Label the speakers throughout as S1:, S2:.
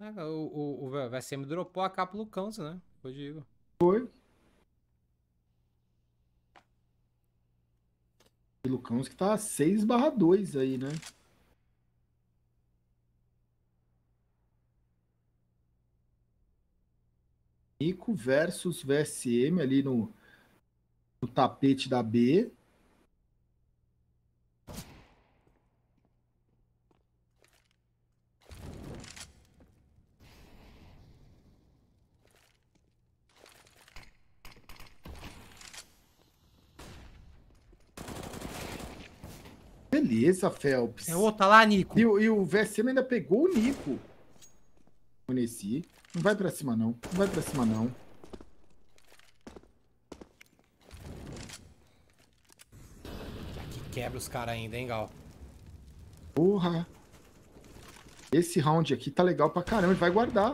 S1: É, o, o, o VSM dropou a capa do Lucão, né? Foi digo.
S2: Foi. E Lucão que tá 6 barra 2 aí, né? Nico versus VSM ali no, no tapete da B. Beleza, é Phelps. É outra outro, tá lá, Nico. E, e o VSM ainda pegou o Nico. Onesi. Não vai pra cima, não. Não vai pra cima, não.
S1: Aqui quebra os caras ainda, hein, Gal?
S2: Porra. Esse round aqui tá legal pra caramba. Ele vai guardar.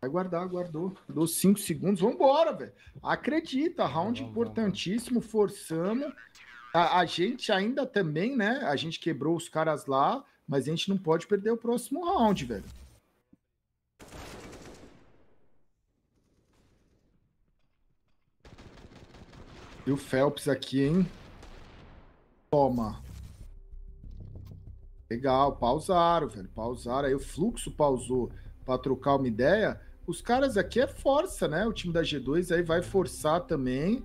S2: Vai guardar, guardou. Dou 5 segundos. Vambora, velho. Acredita, round vamos, importantíssimo. Vamos. Forçamos a, a gente ainda também, né? A gente quebrou os caras lá, mas a gente não pode perder o próximo round, velho. E o Phelps aqui, hein? Toma. Legal, pausaram, velho. Pausaram. Aí o fluxo pausou para trocar uma ideia. Os caras aqui é força, né? O time da G2 aí vai forçar também.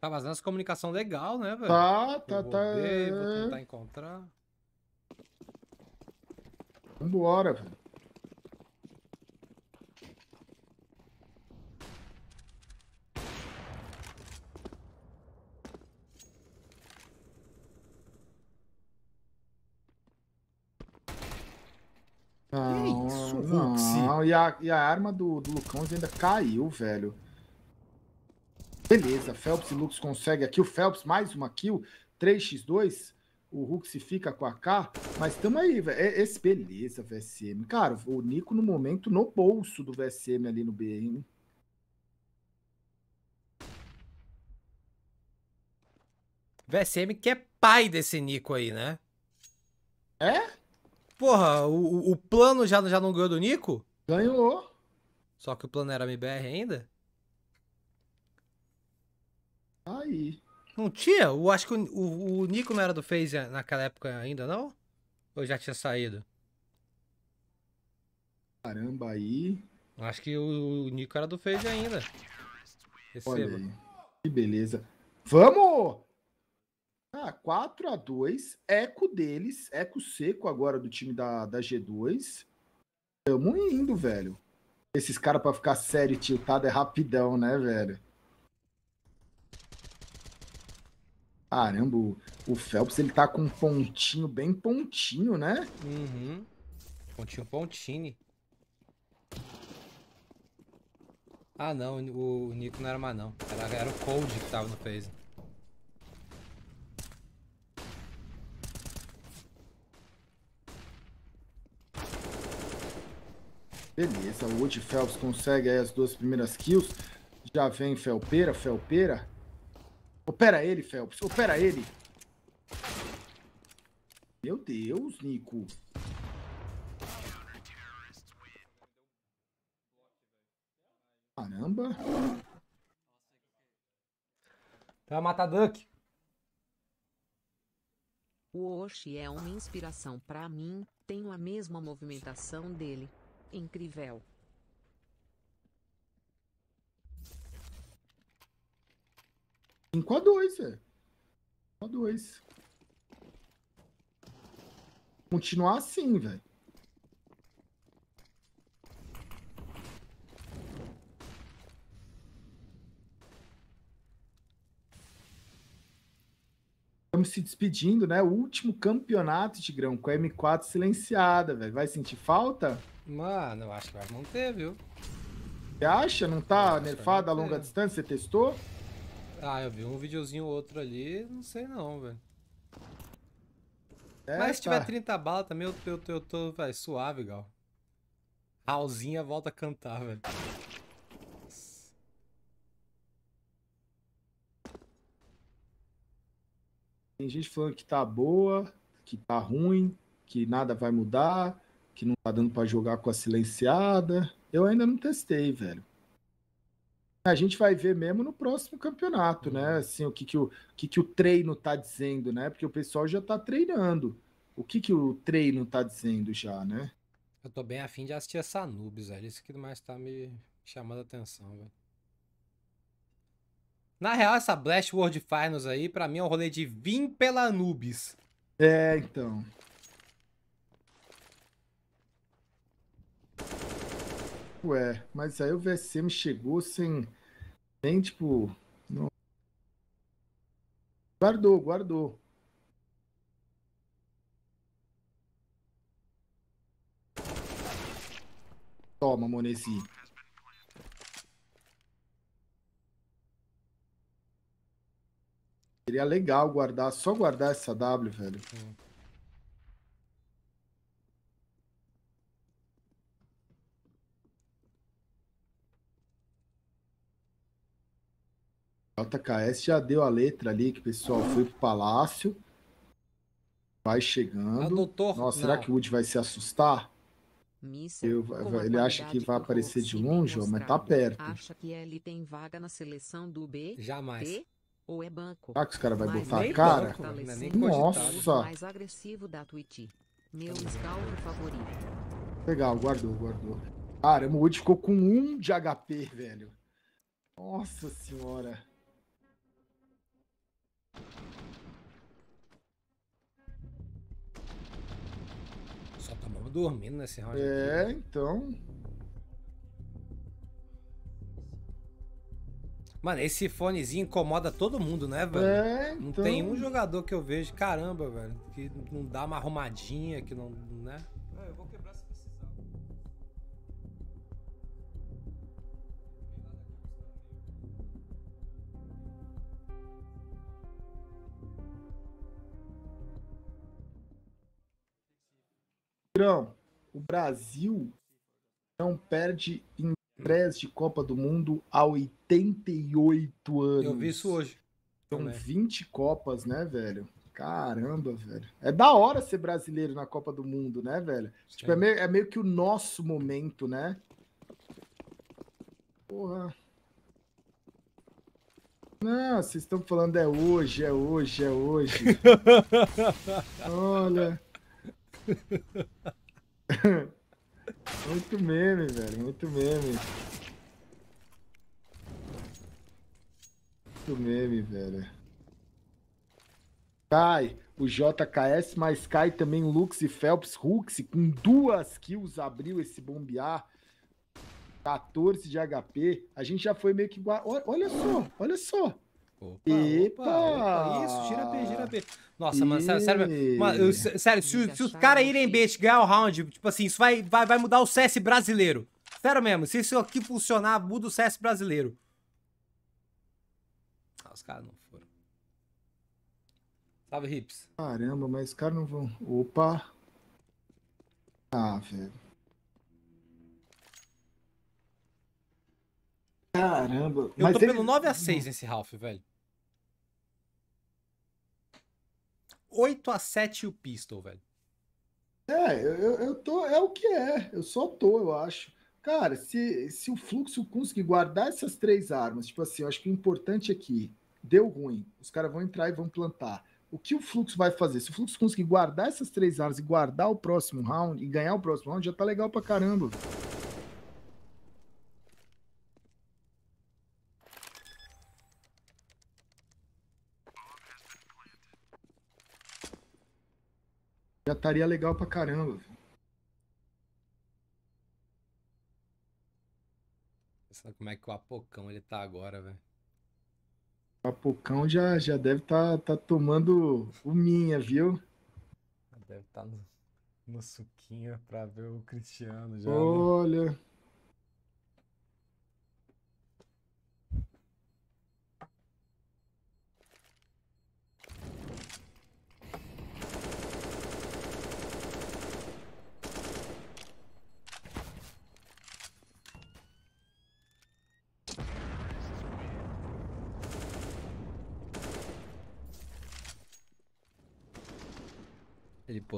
S2: Tá vazando essa
S1: comunicação legal, né, velho? Tá, tá, vou tá. Ver, tá, vou é. tentar encontrar.
S2: Vambora, velho. Não, que isso, não. E a, e a arma do, do Lucão ainda caiu, velho. Beleza, Phelps e Lux consegue aqui. O Phelps mais uma kill, 3x2. O Hulk se fica com a K, mas tamo aí, velho. É, é esse, beleza, VSM. Cara, o Nico no momento no bolso do VSM ali no BM.
S1: VSM que é pai desse Nico aí, né? É? Porra, o, o plano já, já não ganhou do Nico? Ganhou. Só que o plano era MBR ainda? Aí. Não tinha? Eu acho que o, o, o Nico não era do Phase naquela época ainda, não? Ou já tinha saído?
S2: Caramba, aí.
S1: Acho que o, o Nico era
S2: do Phase ainda. Receba. Olha aí. Que beleza. Vamos! Ah, 4 a 2 Eco deles. Eco seco agora do time da, da G2. Tamo indo, velho. Esses caras pra ficar sério tiltado é rapidão, né, velho? Caramba, o, o Phelps ele tá com um pontinho bem pontinho, né? Uhum. Pontinho pontine.
S1: Ah não, o, Nico não era mais não. Era, era o Cold que tava no Phase.
S2: Beleza, o Wood Phelps consegue as duas primeiras kills. Já vem Felpeira, Felpeira. Opera ele, Phelps. Opera ele. Meu Deus, Nico.
S1: Caramba. Vai tá, matar Duck.
S2: O Oshi é uma inspiração para mim, tenho a mesma movimentação dele. Incrível. 5x2, velho. 5x2. Continuar assim, velho. Estamos se despedindo, né? O último campeonato, Tigrão, com a M4 silenciada, velho. Vai sentir falta? Mano, eu acho que vai
S1: manter, viu?
S2: Você acha? Não tá nerfada a longa distância? Você testou?
S1: Ah, eu vi um videozinho ou outro ali, não sei não, velho. É, Mas se tiver 30 tá. balas também, eu, eu, eu tô véio, suave, Gal. Raulzinha volta a cantar, velho.
S2: Tem gente falando que tá boa, que tá ruim, que nada vai mudar, que não tá dando para jogar com a silenciada. Eu ainda não testei, velho a gente vai ver mesmo no próximo campeonato, né? Uhum. Assim, o que, que, o, o que, que o treino tá dizendo, né? Porque o pessoal já tá treinando. O que, que o treino tá dizendo já, né?
S1: Eu tô bem afim de assistir essa Anubis, velho. Isso que mais tá me chamando a atenção, velho. Na real, essa Blast World Finals aí, pra mim é um
S2: rolê de vim pela Anubis. É, então. Ué, mas aí o VSM chegou sem nem, tipo. Não... Guardou, guardou. Toma, Monesi. Seria legal guardar, só guardar essa W, velho. Hum. JKS já deu a letra ali que, pessoal, foi pro palácio. Vai chegando. Ah, doutor, Nossa, não. será que o Wood vai se assustar? Missa, Eu, ele acha que vai aparecer de longe, mas tá perto. Acha que ele tem vaga na seleção do B? Jamais. ou é banco? Será que os caras vão botar a cara? Banco, é, é Nossa! Mais agressivo da Twitch. Meu scout favorito. Legal, guardou, guardou. Caramba, o Wood ficou com um de HP, velho. Nossa senhora.
S1: dormindo nesse round. É, aqui. Né? então. Mano, esse fonezinho incomoda todo mundo, né, velho? É, então... Não tem um jogador que eu vejo, caramba, velho, que não dá uma arrumadinha, que não, né? É, eu vou quebrar
S2: o Brasil não perde em três de Copa do Mundo há 88 anos. Eu vi isso hoje. São 20 Copas, né, velho? Caramba, velho. É da hora ser brasileiro na Copa do Mundo, né, velho? Sim. Tipo, é meio, é meio que o nosso momento, né? Porra. Não, vocês estão falando é hoje, é hoje, é hoje. Olha muito meme, velho. Muito meme. Muito meme, velho. Cai, o JKS, mas cai também Lux e Phelps Hux, com duas kills abriu esse bombear. 14 de HP. A gente já foi meio que. Olha só, olha só. Opa, Epa! Opa, Isso, gira B, gira B.
S1: Nossa, mano, sério, sério, mano, eu, sério
S2: se, se os caras irem B, ganhar o round,
S1: tipo assim, isso vai, vai, vai mudar o CS brasileiro. Sério mesmo, se isso aqui funcionar, muda o CS brasileiro. Ah, os caras não foram. Salve, Rips.
S2: Caramba, mas os caras não vão... Opa! Ah, velho.
S1: Caramba. Eu tô ele... pelo 9 a 6 nesse Ralph, velho.
S2: 8 a 7 o Pistol, velho. É, eu, eu tô. É o que é. Eu só tô, eu acho. Cara, se, se o fluxo conseguir guardar essas três armas, tipo assim, eu acho que o importante aqui, é deu ruim, os caras vão entrar e vão plantar. O que o fluxo vai fazer? Se o fluxo conseguir guardar essas três armas e guardar o próximo round e ganhar o próximo round, já tá legal pra caramba. Véio. Já estaria legal pra caramba.
S1: sabe como é que o Apocão ele tá agora, velho.
S2: O Apocão já, já deve estar tá, tá tomando o Minha, viu?
S1: Deve estar tá no, no suquinho pra ver o Cristiano já. Né? Olha. Né?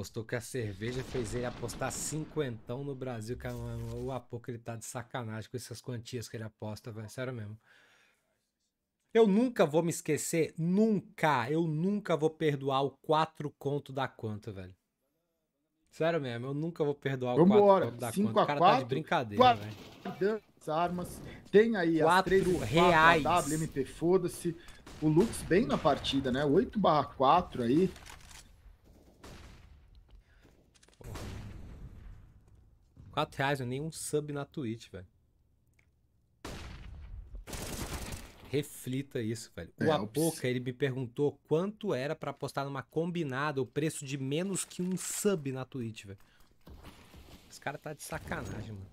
S1: apostou que a cerveja fez ele apostar cinquentão no Brasil, cara. É o que ele tá de sacanagem com essas quantias que ele aposta, velho. Sério mesmo. Eu nunca vou me esquecer, nunca, eu nunca vou perdoar o quatro conto da quanto, velho. Sério mesmo, eu nunca vou
S2: perdoar o 4 conto da cinco a O cara quatro, tá de brincadeira, velho. armas, tem aí as três reais. WMP, foda-se. O Lux bem na partida, né? 8 barra 4 aí.
S1: 4 reais, é nenhum sub na Twitch, velho. Reflita isso, velho. É, o Apoca, ele me perguntou quanto era para postar numa combinada o preço de menos que um sub na Twitch, velho. Esse cara tá de sacanagem, mano.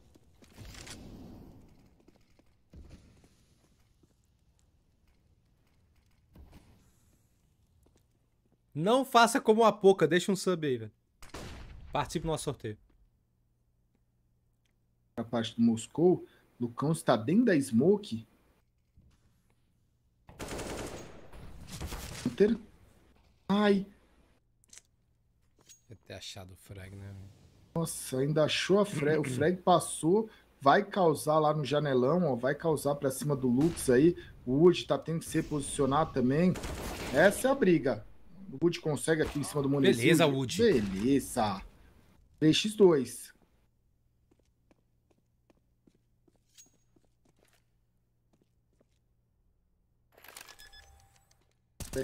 S1: Não faça como a pouca, deixa um sub aí, velho. Participe do nosso sorteio
S2: a parte do Moscou. Lucão está dentro da smoke. Hunter. Ai.
S1: Deve ter achado o frag, né?
S2: Nossa, ainda achou a frag. o frag passou. Vai causar lá no janelão, ó. Vai causar pra cima do Lux aí. O Wood tá tendo que se posicionar também. Essa é a briga. O Wood consegue aqui em cima do Munizinho. Beleza, Wood. Beleza. 3x2.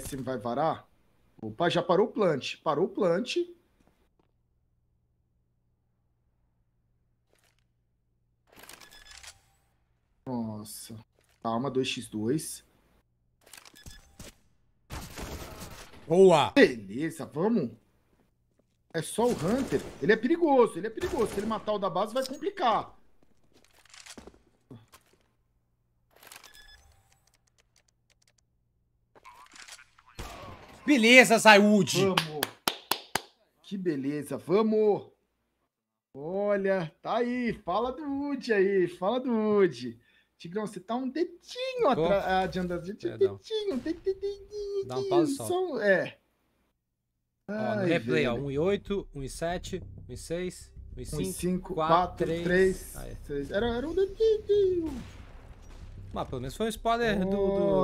S2: se vai varar. Opa, já parou o plant. Parou o plant. Nossa. Calma, 2x2. Boa! Beleza, vamos. É só o Hunter. Ele é perigoso, ele é perigoso. Se ele matar o da base, vai complicar. Beleza, saúde. Vamos. Que beleza, vamos. Olha, tá aí, fala do Wood aí, fala do Wood. Tigrão, você tá um dedinho ah, adiantado, é um dedinho, um dedinho. Dá um pause só. Som, é. Ó, no replay, ó, 1
S1: e 8, 1 e 7, 1 e 6, 1 e 5, 5 4, 4 3, 3. Era,
S2: era um dedinho.
S1: Mas pelo menos foi um spoiler oh, do,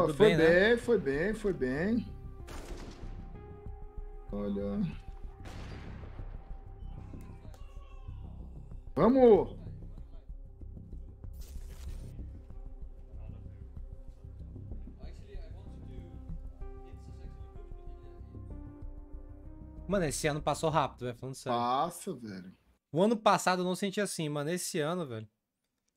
S1: do, do, Foi né? bem, bem
S2: né? foi bem, foi bem. Olha. Vamos!
S1: Mano, esse ano passou rápido, velho, falando sério. Passa, velho. O ano passado eu não senti assim, mano. Esse ano, velho.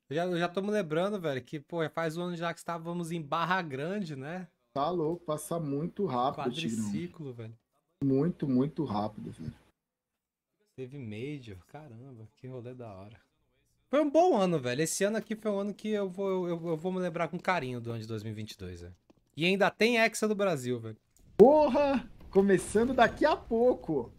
S1: Eu já, eu já tô me lembrando, velho, que, pô, é faz um ano já que estávamos em Barra Grande, né?
S2: Tá louco, passa muito rápido, Quadriciclo, Tigrão. velho. Muito, muito rápido, velho.
S1: Teve Major, caramba, que rolê da hora. Foi um bom ano, velho. Esse ano aqui foi um ano que eu vou, eu, eu vou me lembrar com carinho do ano de 2022, velho. E ainda tem Hexa do Brasil, velho.
S2: Porra! Começando daqui a pouco.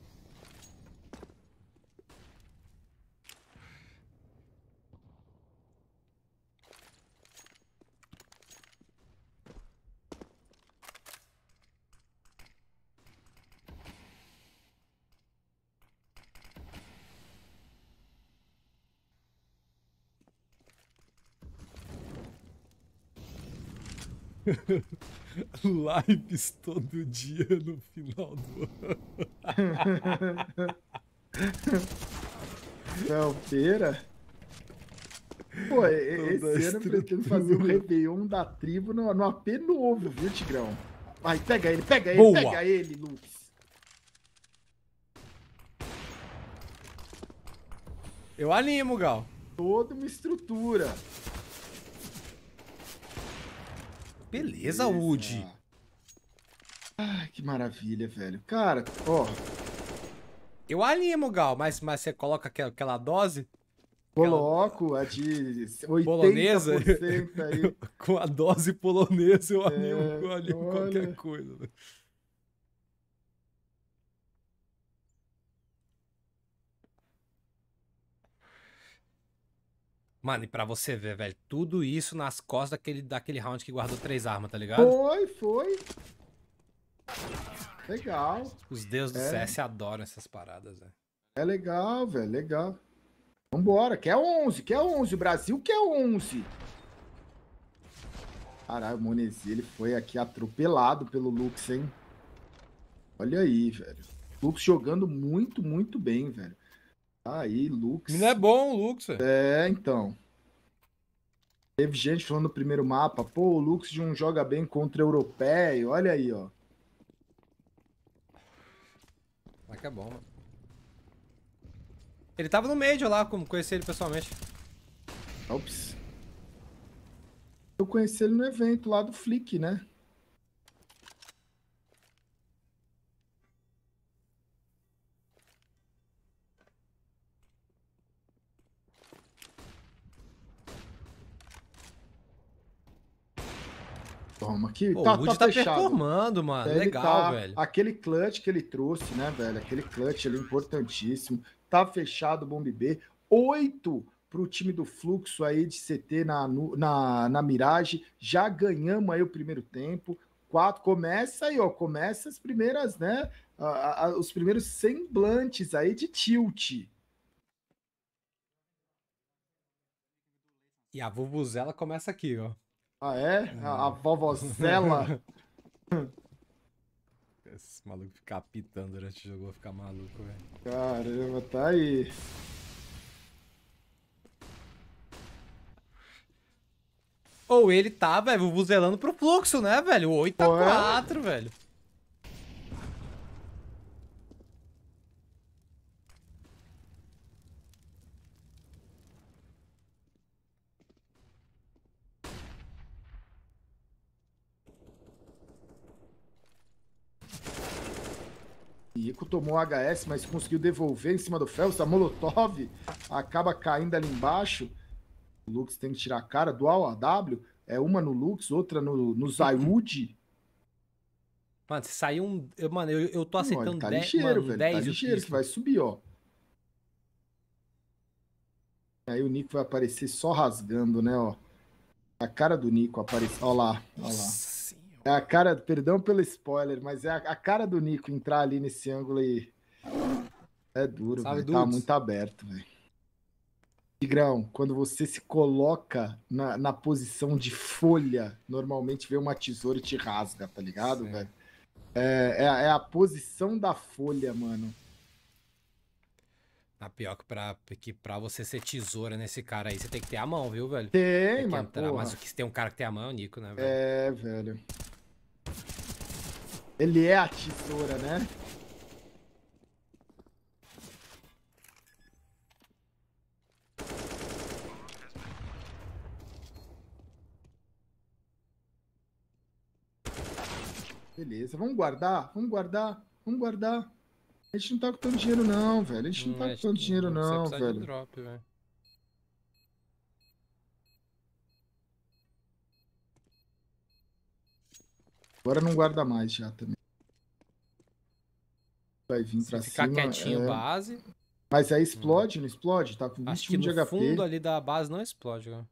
S1: Lives todo dia no final do ano.
S2: Não, pera. Pô, Toda esse ano eu pretendo fazer o um Réveillon da tribo no, no AP novo, viu, Tigrão? Vai, pega ele, pega ele, Boa. pega ele, Lucas. Eu animo, Gal. Toda uma estrutura.
S1: Beleza, Woody.
S2: Ai, que maravilha, velho.
S1: Cara, ó. Eu animo, Gal, mas, mas você coloca aquela, aquela
S2: dose? Coloco, a de 80% polonesa? aí. Com a dose polonesa eu animo, é, eu animo olha... qualquer coisa. Né?
S1: Mano, e pra você ver, velho, tudo isso nas costas daquele, daquele round que guardou três armas, tá ligado?
S2: Foi, foi. Legal. Os deuses é. do CS
S1: adoram essas paradas, velho.
S2: É legal, velho, legal. Vambora, quer 11, quer 11, o Brasil quer 11. Caralho, o Monesi, ele foi aqui atropelado pelo Lux, hein? Olha aí, velho. Lux jogando muito, muito bem, velho. Aí, Lux. Menino é bom, Lux. É, então. Teve gente falando no primeiro mapa, pô, o Lux de um joga bem contra o europeu. Olha aí, ó.
S1: Mas que é bom, mano. Ele tava no meio lá, como conheci ele pessoalmente. Ops.
S2: Eu conheci ele no evento lá do Flick, né? toma. Que Pô, tá, o Rudy tá, tá performando, mano. Ele Legal, tá, velho. Aquele clutch que ele trouxe, né, velho? Aquele clutch ali importantíssimo. Tá fechado o Bomb B. Oito pro time do Fluxo aí de CT na, na, na Mirage. Já ganhamos aí o primeiro tempo. Quatro. Começa aí, ó. Começa as primeiras, né? A, a, os primeiros semblantes aí de tilt.
S1: E a vuvuzela começa aqui, ó.
S2: Ah, é? A, a vovozela?
S1: Esse maluco ficar apitando durante o jogo, vai ficar maluco, velho.
S2: Caramba, tá aí.
S1: Ou ele tá, velho, buzelando pro fluxo, né, velho? 8 a 4, é? velho.
S2: tomou HS, mas conseguiu devolver em cima do Fels. A Molotov acaba caindo ali embaixo. O Lux tem que tirar a cara. Dual AW é uma no Lux, outra no, no Zayud.
S1: Mano, se sair um. Eu, mano, eu,
S2: eu tô aceitando mano, tá 10. Ligeiro, mano, velho, 10 tá ligeiro, que vai subir, ó. Aí o Nico vai aparecer só rasgando, né, ó. A cara do Nico aparece. Ó lá, ó lá. É a cara, perdão pelo spoiler, mas é a, a cara do Nico entrar ali nesse ângulo e. É duro, Sabe, tá muito aberto, velho. Tigrão, quando você se coloca na, na posição de folha, normalmente vem uma tesoura e te rasga, tá ligado, velho? É, é, é, a posição da folha, mano.
S1: Ah, pior que pra, que pra você ser tesoura nesse cara aí, você tem que ter a mão, viu, velho? Tem, tem mano. Entrar, mas o que tem um cara que tem a mão é o Nico, né, velho?
S2: É, velho. Ele é a tesoura, né? Beleza, vamos guardar, vamos guardar, vamos guardar. A gente não tá com tanto dinheiro não, velho. A gente não, tá hum, não tá com tanto dinheiro não, velho.
S1: Drop, velho.
S2: Agora não guarda mais já também. Vai vir Se pra ficar cima. Ficar quietinho é... base. Mas aí hum. explode, hum. não explode? Tá com 21 Acho que de no HP. fundo
S1: ali da base não explode, cara. Né?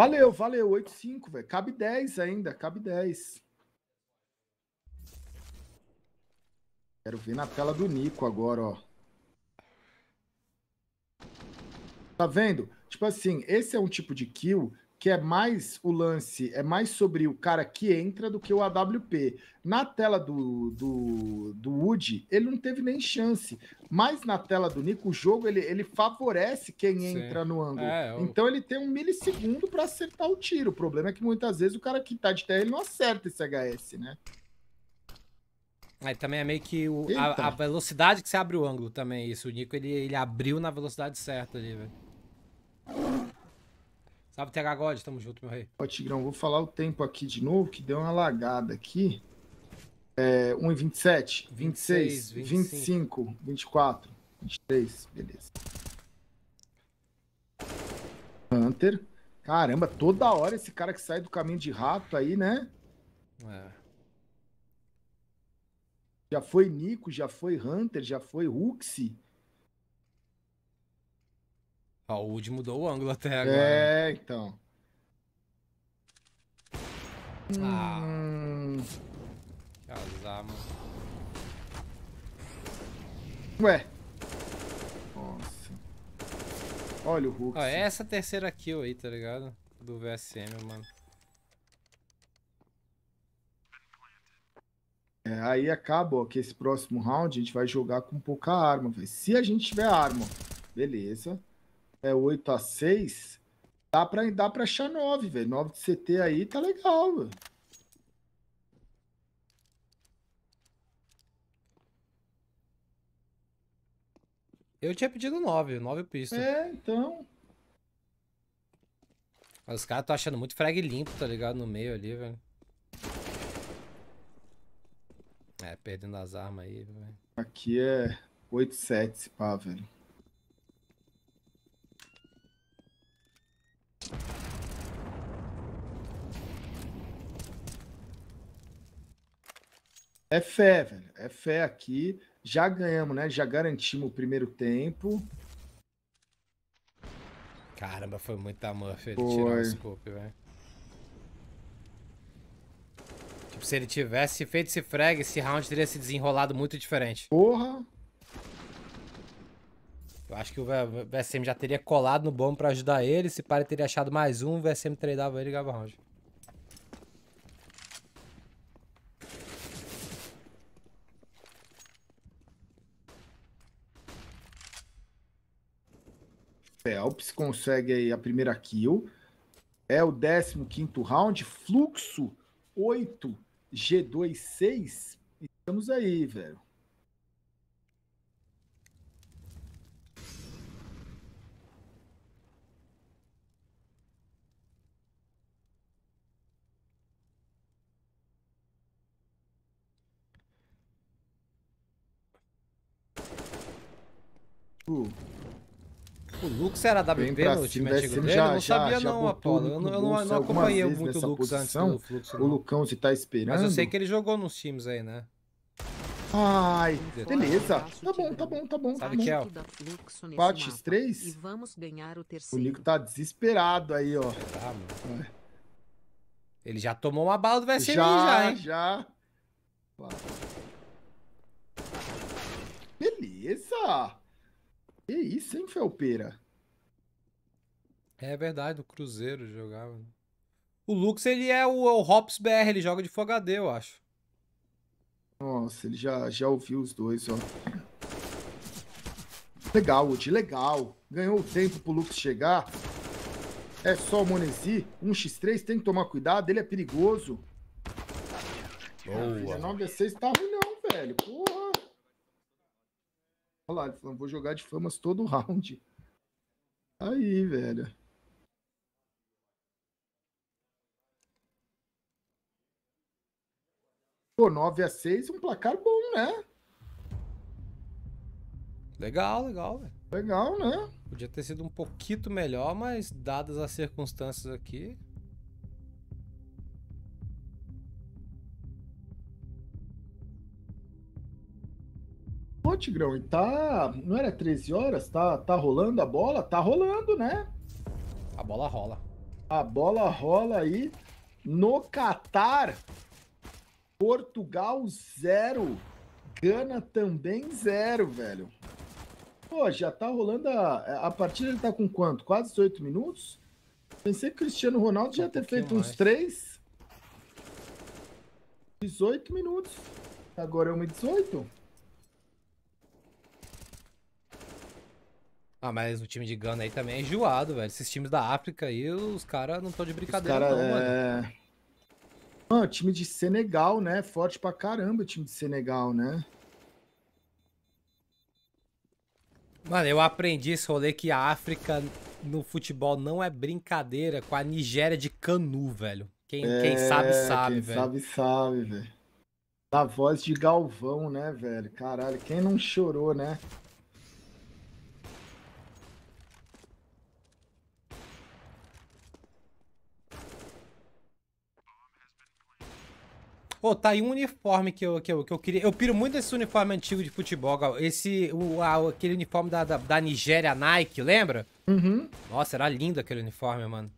S2: Valeu, valeu. 8,5, velho. Cabe 10 ainda, cabe 10. Quero ver na tela do Nico agora, ó. Tá vendo? Tipo assim, esse é um tipo de kill que é mais o lance, é mais sobre o cara que entra do que o AWP. Na tela do, do, do Woody, ele não teve nem chance. Mas na tela do Nico, o jogo ele, ele favorece quem Sim. entra no ângulo. É, eu... Então ele tem um milissegundo para acertar o tiro. O problema é que muitas vezes o cara que tá de terra ele não acerta esse HS, né?
S1: Aí é, também é meio que o, a, então. a, velocidade que você abre o ângulo também, isso. O Nico ele, ele abriu na velocidade certa
S2: ali, velho. Salve, TH
S1: God, tamo junto, meu
S2: rei. Ó, Tigrão, vou falar o tempo aqui de novo, que deu uma lagada aqui. É, 1 27, 26, 25. 25, 24, 23, beleza. Hunter. Caramba, toda hora esse cara que sai do caminho de rato aí, né? É. Já foi Nico, já foi Hunter, já foi Huxi.
S1: Ó, o Wood mudou o ângulo até agora. É, então.
S2: Ah. Hum. Que
S1: azar, mano.
S2: Ué. Nossa. Olha o Hulk. Ó, é
S1: essa terceira kill aí, tá ligado? Do VSM, mano.
S2: É, aí acaba, ó, que esse próximo round a gente vai jogar com pouca arma, velho. Se a gente tiver arma, beleza é 8 a 6 dá pra, dá pra achar 9, velho. 9 de CT aí tá legal, velho.
S1: Eu tinha pedido 9, 9 pista. É, então. Os caras estão achando muito frag limpo, tá ligado? No meio ali, velho. É, perdendo as armas aí, velho.
S2: Aqui é 8-7, pá, velho. É fé, velho. É fé aqui. Já ganhamos, né? Já garantimos o primeiro tempo.
S1: Caramba, foi muita Murphy ele tirar o scope, velho. Tipo, se ele tivesse feito esse frag, esse round teria se desenrolado muito diferente. Porra! Eu acho que o VSM já teria colado no bom pra ajudar ele. Se Pare teria achado mais um, o VSM tradeava ele e ganhava round.
S2: Phelps consegue a primeira kill. É o 15 quinto round, fluxo 8, G2 6. Estamos aí, velho. Uh.
S1: O Lux era da BB no time cima, né? antigo dele? Já, eu não sabia já, não, Apolo. Eu não, eu não, acompanhei muito o Lux antes do fluxo. Não. O Lucão
S2: se tá esperando. Mas eu sei que
S1: ele jogou nos times aí, né?
S2: Ai, beleza. Tá, tá bom, tá bom, tá bom. Sabe tá que é? Partes 3? E vamos ganhar o terceiro. O Nico tá desesperado aí, ó. Tá, Ele já tomou uma bala do VSM já, já, hein? Já, já. Beleza. Que isso, hein, Felpeira?
S1: É verdade, o Cruzeiro jogava. O Lux, ele é o, é o Hops BR, ele joga de Full eu
S2: acho. Nossa, ele já, já ouviu os dois, ó. Legal, Wood, legal. Ganhou o tempo pro Lux chegar. É só o Monesi. 1x3, tem que tomar cuidado, ele é perigoso. Boa. 19 a 6 tá ruim não, velho. Porra. Olha lá, ele falando, vou jogar de famas todo round. Aí, velho. Pô, 9 a 6 um placar bom, né? Legal, legal, velho. Legal, né?
S1: Podia ter sido um pouquinho melhor, mas dadas as circunstâncias aqui,
S2: Pô, Tigrão, e tá. Não era 13 horas? Tá, tá rolando a bola? Tá rolando, né? A bola rola. A bola rola aí no Catar. Portugal zero. Gana também zero, velho. Pô, já tá rolando a. A partida ele tá com quanto? Quase 18 minutos? Pensei que o Cristiano Ronaldo já um ter feito mais. uns 3. 18 minutos. Agora é 1 18
S1: Ah, mas o time de Gana aí também é enjoado, velho. Esses times da África aí, os caras não estão de brincadeira, os cara não, é... mano.
S2: Mano, time de Senegal, né? Forte pra caramba o time de Senegal, né?
S1: Mano, eu aprendi esse rolê que a África no futebol não é brincadeira com a Nigéria de Canu, velho. Quem, é, quem sabe, sabe, quem velho. Quem
S2: sabe, sabe, velho. Da voz de Galvão, né, velho? Caralho, quem não chorou, né?
S1: Ô, oh, tá aí um uniforme que eu, que, eu, que eu queria. Eu piro muito esse uniforme antigo de futebol, Gal. Esse, o, a, aquele uniforme da, da, da Nigéria Nike, lembra? Uhum. Nossa, era lindo aquele uniforme, mano.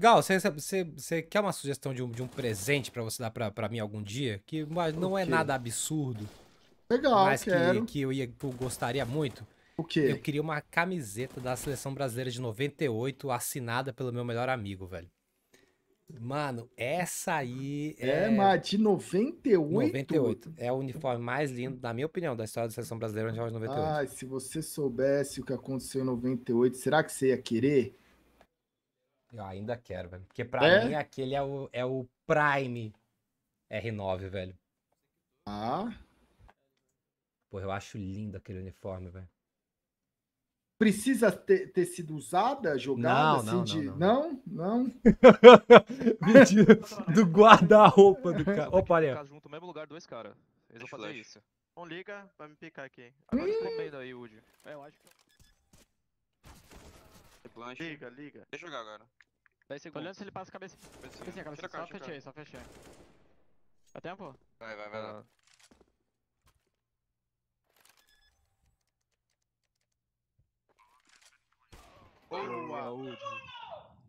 S1: Gal, você, quer uma sugestão de um, de um presente para você dar para mim algum dia? Que mas não é nada absurdo. Legal, mas quero. Que, que eu, ia, que eu gostaria muito. O quê? Eu queria uma camiseta da seleção brasileira de 98, assinada pelo meu melhor amigo, velho. Mano, essa aí é. É, mas
S2: de 98? 98.
S1: É o uniforme mais lindo, na minha opinião, da história da seleção brasileira de 98. Ai,
S2: se você soubesse o que aconteceu em 98, será que você ia querer?
S1: Eu ainda quero, velho. Porque pra é? mim aquele é o, é o Prime R9, velho. Ah. Porra, eu acho lindo aquele uniforme, velho.
S2: Precisa ter, ter, sido usada, jogada, não, assim, não, de... não, não, não. do guarda-roupa do cara. Opa, ali. Ficar junto
S1: no mesmo lugar dois caras. Eles vão fazer isso.
S2: vamos liga, vai me picar aqui. Agora hum. meio daí, Woody. É, eu acho que... Liga, liga. Deixa eu jogar agora.
S1: 10 segundos. Tô olhando se ele passa a cabeça. Só fechei, só fechei. Dá tempo? Vai, vai, vai. Lá.
S2: Boa!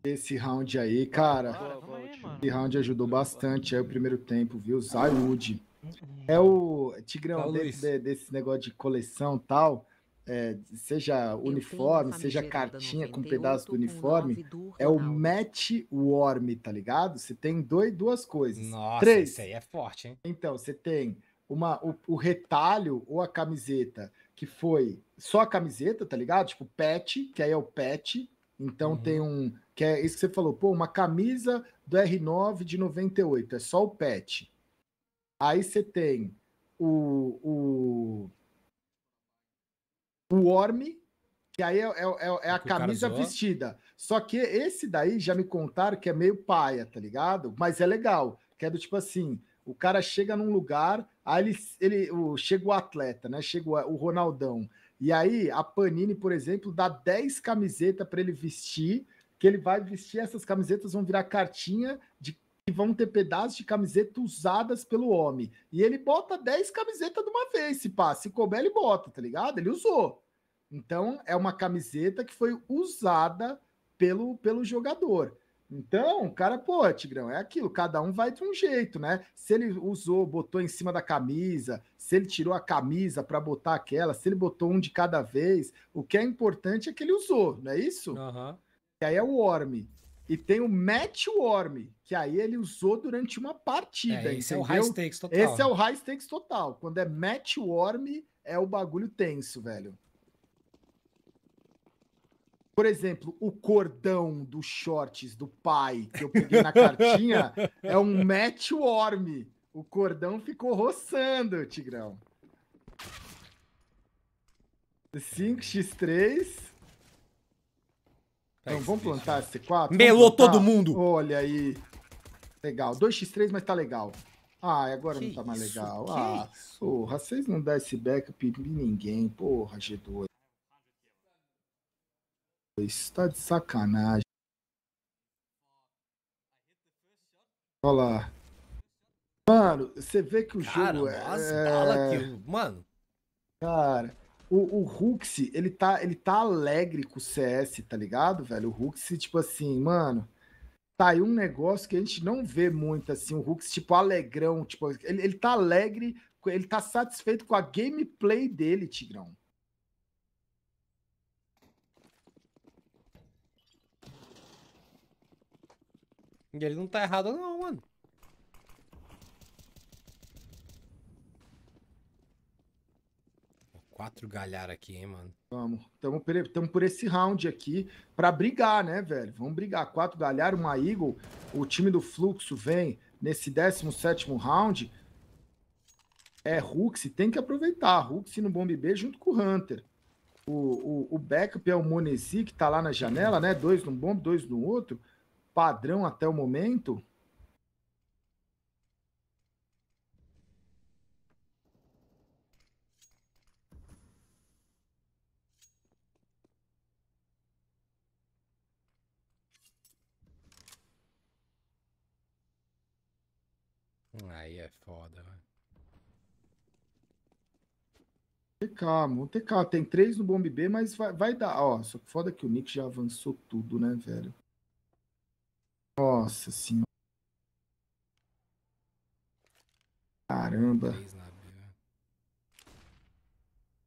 S2: Esse round aí, cara. Boa, esse round ajudou bastante aí é o primeiro tempo, viu? Ud. Uhum. É o Tigrão, desse, desse negócio de coleção e tal é, seja uniforme, seja cartinha com um pedaço do uniforme, é o match warm, tá ligado? Você tem dois, duas coisas. Nossa, Três. isso aí é forte, hein? Então, você tem uma, o, o, retalho ou a camiseta que foi só a camiseta, tá ligado? Tipo pet, que aí é o pet. Então uhum. tem um. Que é isso que você falou, pô, uma camisa do R9 de 98, é só o pet. Aí você tem o, o o Orme, que aí é, é, é, é a é camisa vestida. Só que esse daí já me contaram que é meio paia, tá ligado? Mas é legal, que é do tipo assim, o cara chega num lugar, aí ele, ele o, chega o atleta, né? Chega o, o Ronaldão. E aí a Panini, por exemplo, dá 10 camisetas para ele vestir, que ele vai vestir essas camisetas, vão virar cartinha de vão ter pedaços de camiseta usadas pelo homem. E ele bota 10 camisetas de uma vez, se passa. Se couber, ele bota, tá ligado? Ele usou. Então, é uma camiseta que foi usada pelo, pelo jogador. Então, cara, pô, Tigrão, é aquilo, cada um vai de um jeito, né? Se ele usou, botou em cima da camisa, se ele tirou a camisa para botar aquela, se ele botou um de cada vez, o que é importante é que ele usou, não é isso? Uhum. E aí é o Orme. E tem o Matt Worm, que aí ele usou durante uma partida. É, esse entendeu? é o high stakes total. Esse é o high stakes total. Quando é Matt Worm, é o bagulho tenso, velho. Por exemplo, o cordão dos shorts do pai que eu peguei na cartinha é um Matt Worm. O cordão ficou roçando, Tigrão. 5x3. Tá então, é vamos plantar esse 4? Melou todo mundo! Olha aí. Legal. 2x3, mas tá legal. Ah, agora que não tá mais legal. Que ah, isso? porra, vocês não dão esse backup em ninguém. Porra, G2. Isso tá de sacanagem. Olha lá. Mano, você vê que o Cara, jogo é... Cara, as balas aqui. Mano... Cara... O, o Hux, ele tá, ele tá alegre com o CS, tá ligado, velho? O Hux, tipo assim, mano, tá aí um negócio que a gente não vê muito, assim, o Hux, tipo, alegrão, tipo, ele, ele tá alegre, ele tá satisfeito com a gameplay dele, Tigrão.
S1: E ele não tá errado não, mano.
S2: quatro galhar aqui, hein, mano? Vamos. Estamos por, por esse round aqui para brigar, né, velho? Vamos brigar. Quatro galhar, uma Eagle. O time do Fluxo vem nesse 17 round. É Rux, tem que aproveitar. Rux no Bomb B junto com o Hunter. O, o, o backup é o Monesi, que tá lá na janela, né? Dois num bomb, dois no outro. Padrão até o momento. foda, velho. TK, mano. TK, tem três no Bomb B, mas vai, vai dar. Ó, só que foda que o Nick já avançou tudo, né, velho? Nossa senhora. Caramba. Né?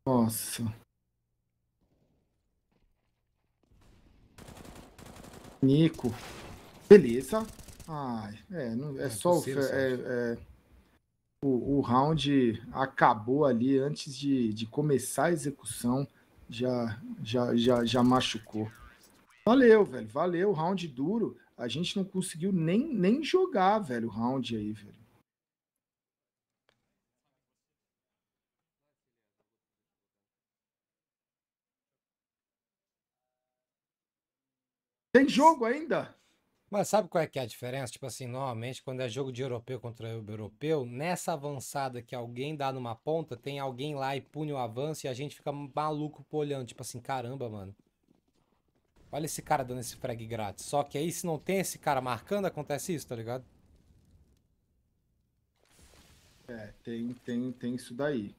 S2: Nossa. Nico. Beleza. Ai, é, não, é, é só o. É, é o, o round acabou ali antes de, de começar a execução, já, já, já, já machucou. Valeu, velho, valeu, round duro. A gente não conseguiu nem, nem jogar, velho, o round aí, velho. Tem jogo ainda?
S1: Mas sabe qual é que é a diferença? Tipo assim, normalmente quando é jogo de europeu contra europeu, nessa avançada que alguém dá numa ponta, tem alguém lá e pune o avanço e a gente fica maluco olhando. Tipo assim, caramba, mano. Olha esse cara dando esse frag grátis. Só que aí se não tem esse cara marcando, acontece isso, tá ligado?
S2: É, tem, tem, tem isso daí.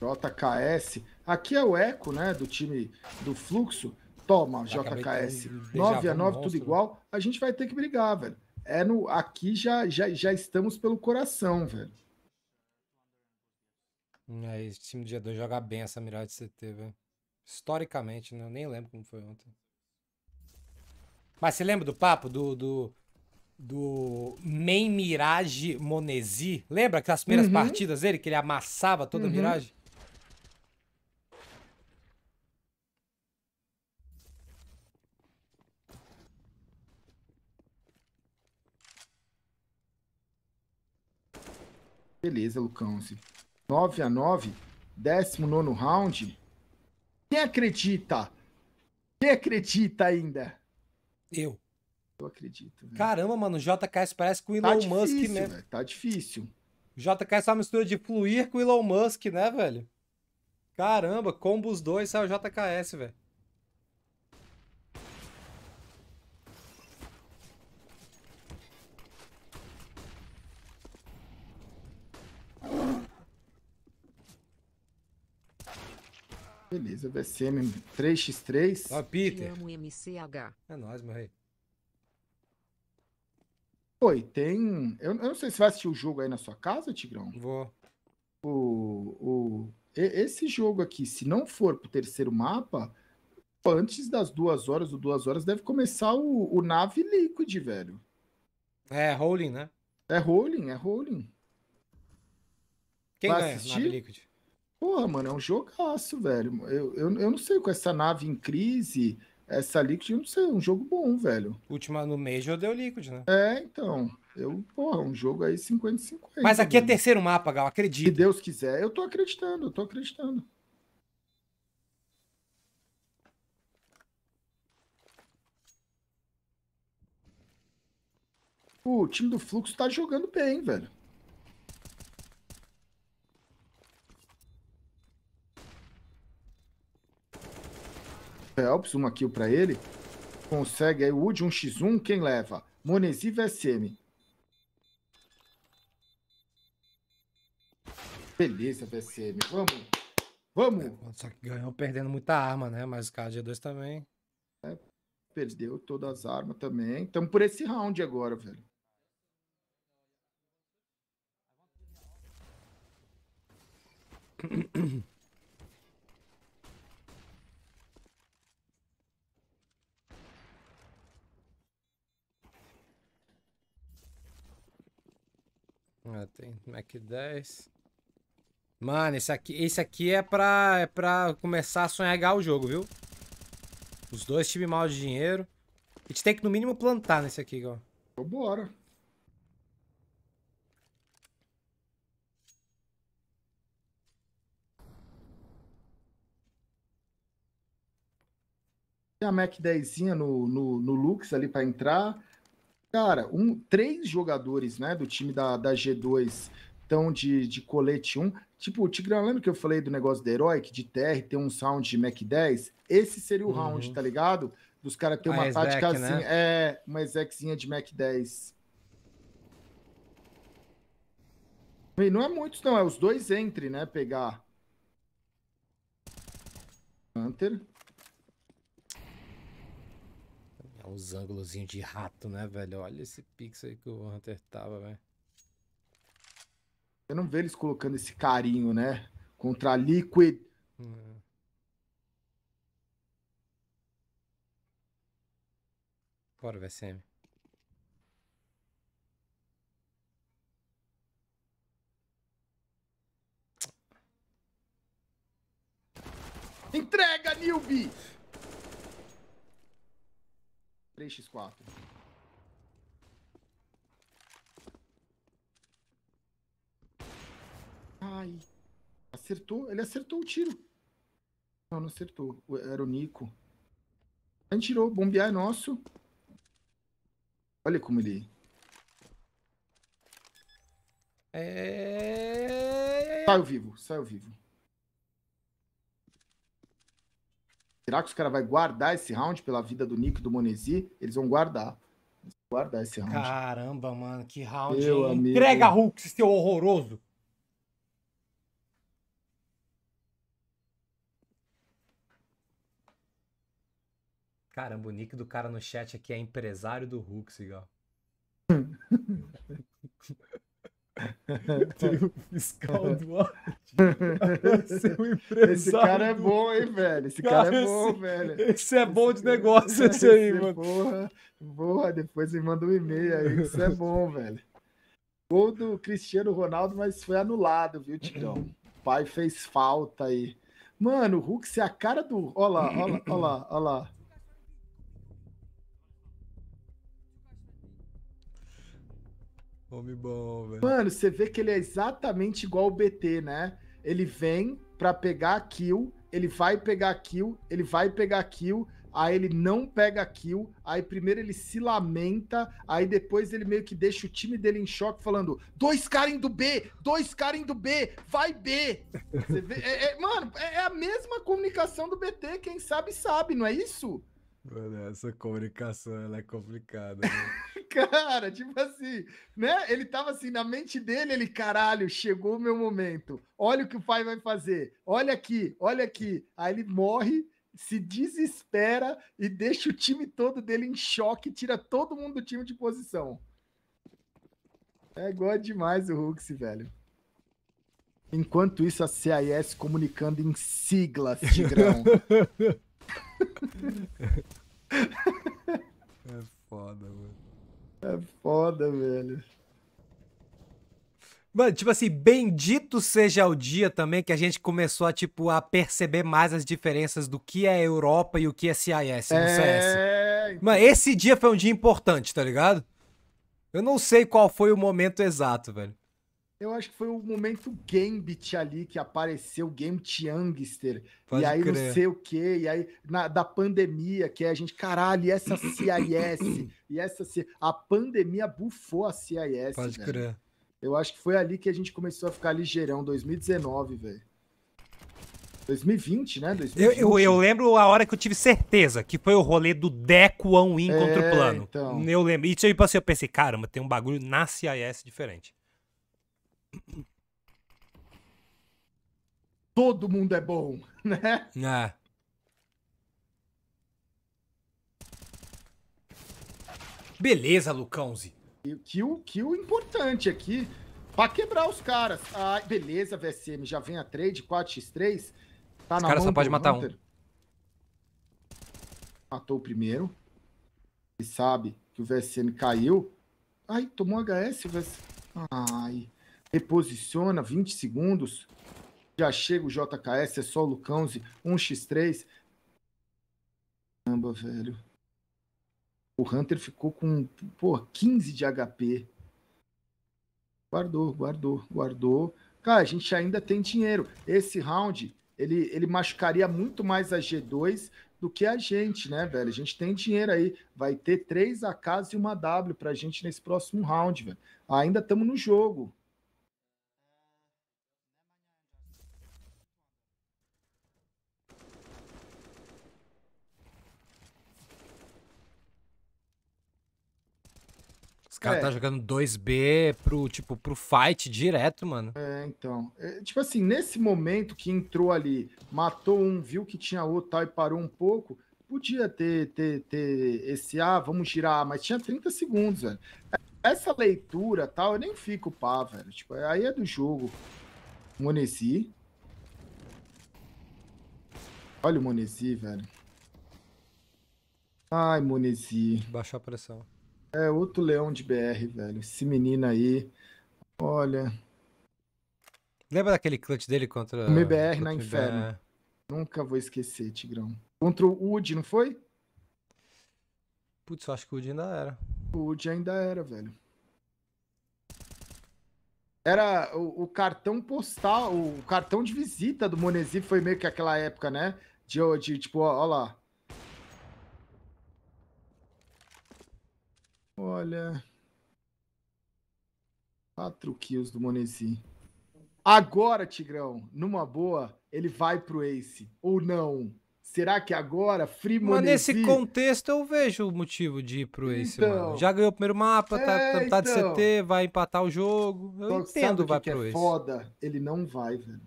S2: JKS. Aqui é o eco, né, do time do Fluxo. Toma, JKS. 9 a 9 tudo igual. A gente vai ter que brigar, velho. É no aqui já já, já estamos pelo coração, velho.
S1: É, esse time do G2 joga bem essa mirada de CT, velho. Historicamente, né? Eu nem lembro como foi ontem. Mas você lembra do papo do, do, do Main Mirage Monesi? Lembra que as primeiras uhum. partidas dele, que ele amassava toda uhum. a Mirage?
S2: Beleza, Lucãozinho. 9 a 9, 19 round. Quem acredita? Quem acredita ainda? Eu. Eu acredito. Né? Caramba, mano, o JKS parece com o tá Elon tá difícil, Musk mesmo. Véio,
S1: tá difícil. O JKS é uma mistura de fluir com o Elon Musk, né, velho? Caramba, combo os dois, sai é o JKS, velho.
S2: Beleza, VSM 3x3. Ó, Peter. Te MCH. É nóis, meu rei. Oi, tem. Eu, eu, não sei se vai assistir o jogo aí na sua casa, Tigrão. Vou. O, o, esse jogo aqui, se não for pro terceiro mapa, antes das duas horas, ou duas horas, deve começar o, o nave liquid, velho. É, rolling, né? É rolling, é rolling. Quem vai ganha assistir? nave liquid? Porra, mano, é um jogaço, velho. Eu, eu, eu não sei, com essa nave em crise, essa Liquid, eu não sei, é um jogo bom, velho. Última no Major deu Liquid, né? É, então. Eu, porra, um jogo aí 50-50. Mas aqui mano. é terceiro mapa, Gal, acredito. Se Deus quiser, eu tô acreditando, eu tô acreditando. O time do Fluxo tá jogando bem, velho. Phelps, uma kill para ele. Consegue aí o Wood, 1x1, um quem leva? Monesi VSM. Beleza, VSM. Vamos.
S1: Vamos. É, só que ganhou perdendo muita arma, né? Mas o KD2 também. É,
S2: perdeu todas as armas também. Estamos por esse round agora, velho.
S1: Ah, tem Mac 10. Mano, esse aqui, esse aqui é pra, é pra começar a sonhar o jogo, viu? Os dois times mal de dinheiro. A gente tem que, no mínimo, plantar nesse aqui, ó. Vambora.
S2: Tem a Mac 10 no, no, no Lux ali pra entrar. Cara, um, três jogadores né, do time da, da G2 estão de, de colete 1. Um. Tipo, o Tigrão, lembra que eu falei do negócio da Heroic, de TR, ter um sound de Mac 10? Esse seria o uhum. round, tá ligado? Dos caras ter uma tática né? assim, né? é, uma execzinha de Mac 10. E não é muitos, não, é os dois entre, né, pegar. Hunter.
S1: os ângulos de rato, né, velho? Olha esse pixel aí que o Hunter tava, velho.
S2: Eu não vejo eles colocando esse carinho, né? Contra a Liquid. Hum. Bora, VSM. Entrega, Nilby! 3x4. Ai. Acertou. Ele acertou o tiro. Não, não acertou. Era o Nico. A gente tirou. Bombear é nosso. Olha como ele... É... ao vivo. ao vivo. Será que os caras vão guardar esse round pela vida do Nico e do Monesi? Eles vão guardar. Eles vão guardar esse round.
S1: Caramba, mano, que round. Meu Entrega, Hulk, seu horroroso. Caramba, o nick do cara no chat aqui é empresário do Hulk, igual.
S2: Tem o
S1: fiscal do Esse cara é bom, hein, velho? Esse cara, cara é bom, velho. Esse é bom de negócio, esse, esse aí, esse
S2: mano. Porra, depois me manda um e-mail aí, isso é bom, velho. Gol do Cristiano Ronaldo, mas foi anulado, viu, Tigão? pai fez falta aí. Mano, o Hulk, se é a cara do. olha lá, olha lá, olha lá. Homem bom, velho. Mano, você vê que ele é exatamente igual o BT, né? Ele vem pra pegar a kill, ele vai pegar a kill, ele vai pegar a kill, aí ele não pega a kill, aí primeiro ele se lamenta, aí depois ele meio que deixa o time dele em choque falando: dois caras indo B, dois caras indo B, vai B! Vê, é, é, mano, é, é a mesma comunicação do BT, quem sabe sabe, não é isso? Mano, essa comunicação
S1: ela é complicada. Né?
S2: Cara, tipo assim, né? Ele tava assim, na mente dele, ele, caralho, chegou o meu momento. Olha o que o pai vai fazer. Olha aqui, olha aqui. Aí ele morre, se desespera e deixa o time todo dele em choque, tira todo mundo do time de posição. É igual demais o Hulks, velho. Enquanto isso, a CIS comunicando em siglas, Tigrão. É foda, mano. É foda, velho.
S1: Mano, tipo assim, bendito seja o dia também que a gente começou a, tipo, a perceber mais as diferenças do que é Europa e o que é CIS no CS. É, mano, esse dia foi um dia importante, tá ligado? Eu não sei qual foi o momento exato, velho.
S2: Eu acho que foi o momento Gambit ali que apareceu, Game Youngster, Pode e aí crer. não sei o quê, e aí na, da pandemia, que é a gente, caralho, e essa CIS, e essa a pandemia bufou a CIS. Pode véio. crer. Eu acho que foi ali que a gente começou a ficar ligeirão, 2019, velho. 2020, né?
S1: 2020. Eu, eu, eu, lembro a hora que eu tive certeza, que foi o rolê do Deco One Win é, contra o é, plano. Então. Eu lembro. E tipo assim, eu pensei, caramba, tem um bagulho na CIS diferente.
S2: Todo mundo é bom, né? É. Beleza, Lucãozi. Kill, kill importante aqui pra quebrar os caras. Ah, beleza, VSM. Já vem a trade, 4x3. Tá os na cara só pode matar Hunter. um. Matou o primeiro. E sabe que o VSM caiu. Ai, tomou HS. O VSM... Ai reposiciona 20 segundos, já chega o JKS, é só o Lucãozi, 1x3. Caramba, velho. O Hunter ficou com, pô, 15 de HP. Guardou, guardou, guardou. Cara, a gente ainda tem dinheiro. Esse round, ele, ele machucaria muito mais a G2 do que a gente, né, velho? A gente tem dinheiro aí. Vai ter três AKs e uma W pra gente nesse próximo round, velho. Ainda estamos no jogo.
S1: caras tá é. tá jogando 2B pro, tipo, pro
S2: fight direto, mano. É, então. É, tipo assim, nesse momento que entrou ali, matou um, viu que tinha outro tal, e parou um pouco, podia ter, ter, ter esse, ah, vamos girar, mas tinha 30 segundos, velho. Essa leitura tal, eu nem fico pá, velho. Tipo, aí é do jogo. Monesi. Olha o Monesi, velho. Ai, Monesi. Baixar a pressão. É outro leão de BR, velho. Esse menino aí, olha. Lembra daquele clutch dele contra. O MBR contra na Inferno. Nunca vou esquecer, Tigrão. Contra o Udi, não foi? Putz, eu acho que o Udi ainda era. O Udi ainda era, velho. Era o, o, cartão postal, o cartão de visita do Monesi foi meio que aquela época, né? De, de tipo, ó, ó lá, Olha. Quatro kills do Monesi. Agora, Tigrão, numa boa, ele vai pro Ace. Ou não? Será que agora, Free Monesi... Mas nesse contexto eu vejo o
S1: motivo de ir pro Ace, então, mano. Já ganhou o primeiro mapa, é, tá, tá, tá é, então. de CT, vai empatar o jogo. Eu Só entendo, vai que pro é Ace. foda,
S2: ele não vai, velho.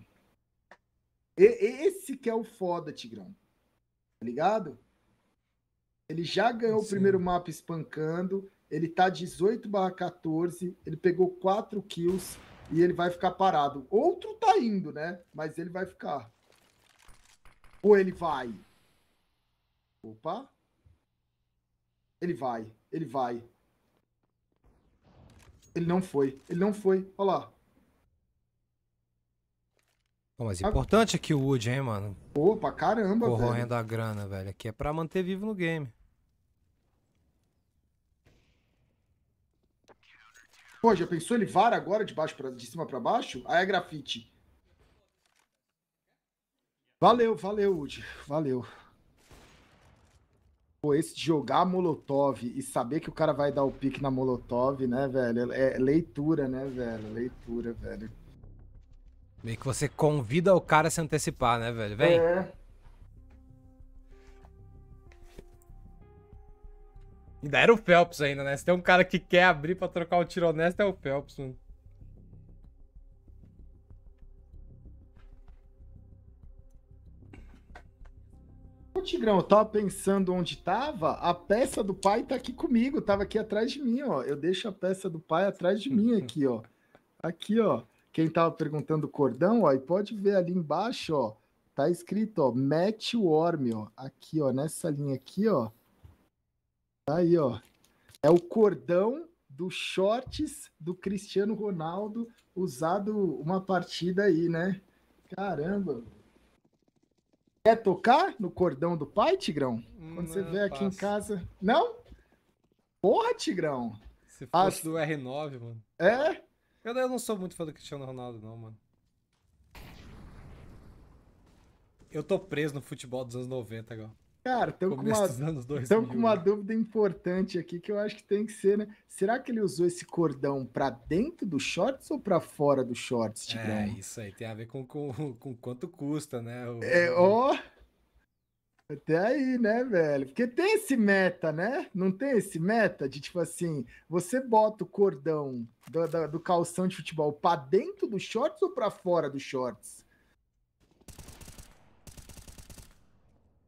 S2: E, esse que é o foda, Tigrão. Tá ligado? Ele já ganhou Sim. o primeiro mapa espancando, ele tá 18 barra 14, ele pegou 4 kills e ele vai ficar parado. Outro tá indo, né? Mas ele vai ficar. Ou ele vai? Opa. Ele vai, ele vai. Ele não foi, ele não foi. Olha lá.
S1: mas importante aqui o Wood, hein, mano?
S2: Opa, caramba, Corroendo velho. Corroendo
S1: a grana, velho. Aqui é pra manter vivo no game.
S2: Pô, já pensou ele vara agora de baixo para de cima para baixo? Aí é grafite. Valeu, valeu, Ud. Valeu. Pô, esse de jogar Molotov e saber que o cara vai dar o pique na Molotov, né, velho? É, é leitura, né, velho? Leitura, velho.
S1: Meio que você convida o cara a se antecipar, né, velho? Vem. É. Ainda era o Phelps ainda, né? Se tem um cara que quer abrir pra trocar o tiro honesto, é o Phelps, mano.
S2: Ô Tigrão, eu tava pensando onde tava, a peça do pai tá aqui comigo, tava aqui atrás de mim, ó. Eu deixo a peça do pai atrás de mim aqui, ó. Aqui, ó. Quem tava perguntando o cordão, ó, e pode ver ali embaixo, ó. Tá escrito, ó, Match Worm, ó. Aqui, ó, nessa linha aqui, ó. Tá aí, ó. É o cordão dos shorts do Cristiano Ronaldo usado uma partida aí, né? Caramba. Quer tocar no cordão do pai, Tigrão? Quando Não, você vê aqui em casa. Não? Porra, Tigrão! Se fosse As... do
S1: R9, mano. É? Eu, eu não sou muito fã do Cristiano Ronaldo, não, mano. Eu tô preso no futebol dos anos 90 agora. Cara, estão com, uma, com né?
S2: uma dúvida importante aqui que eu acho que tem que ser, né? Será que ele usou esse cordão para dentro do shorts ou para fora do shorts, é, Tigrão? É, isso aí tem a ver com, com, com quanto custa, né? O... É, ó... Até aí, né, velho? Porque tem esse meta, né? Não tem esse meta de tipo assim: você bota o cordão do, do, do calção de futebol para dentro do shorts ou para fora do shorts?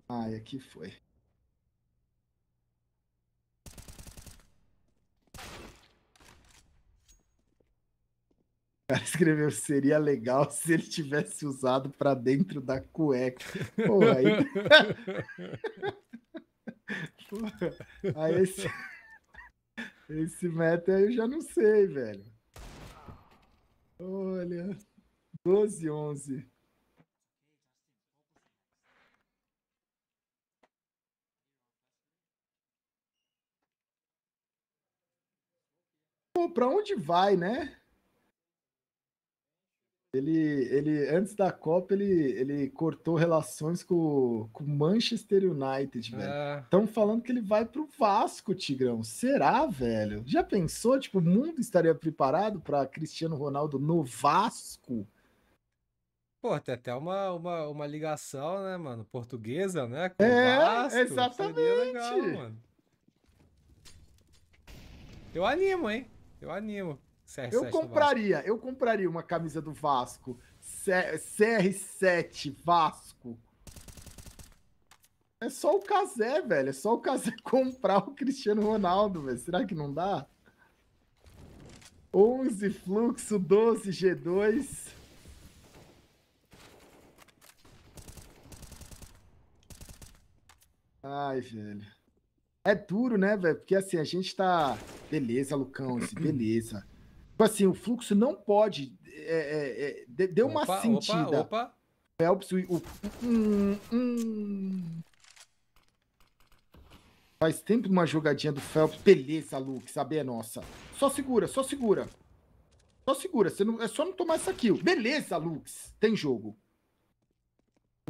S2: Ai, aqui foi. O cara escreveu, seria legal se ele tivesse usado para dentro da cueca. Pô, aí... Pô, aí esse... Esse meta aí eu já não sei, velho. Olha, 12, e 11. para pra onde vai, né? Ele, ele antes da Copa, ele, ele cortou relações com o Manchester United, velho. Estão é. falando que ele vai pro Vasco, Tigrão. Será, velho? Já pensou? Tipo, o mundo estaria preparado para Cristiano Ronaldo no Vasco?
S1: Pô, tem até uma, uma, uma ligação, né, mano? Portuguesa, né? Com é, Vasco. exatamente. Seria legal, mano.
S2: Eu animo, hein? Eu animo. CR7 eu compraria, eu compraria uma camisa do Vasco. CR7 Vasco. É só o Casé, velho. É só o Casé comprar o Cristiano Ronaldo, velho. Será que não dá? 11 fluxo, 12 G2. Ai, velho. É duro, né, velho? Porque assim, a gente tá. Beleza, Lucão, assim, beleza. Tipo assim, o fluxo não pode. É, é, é, deu uma sentida. Opa, opa. Phelps, o. o hum, hum. Faz tempo uma jogadinha do Phelps. Beleza, Luke, Saber É nossa. Só segura, só segura. Só segura. Você não, é só não tomar essa kill. Beleza, Lux. Tem jogo.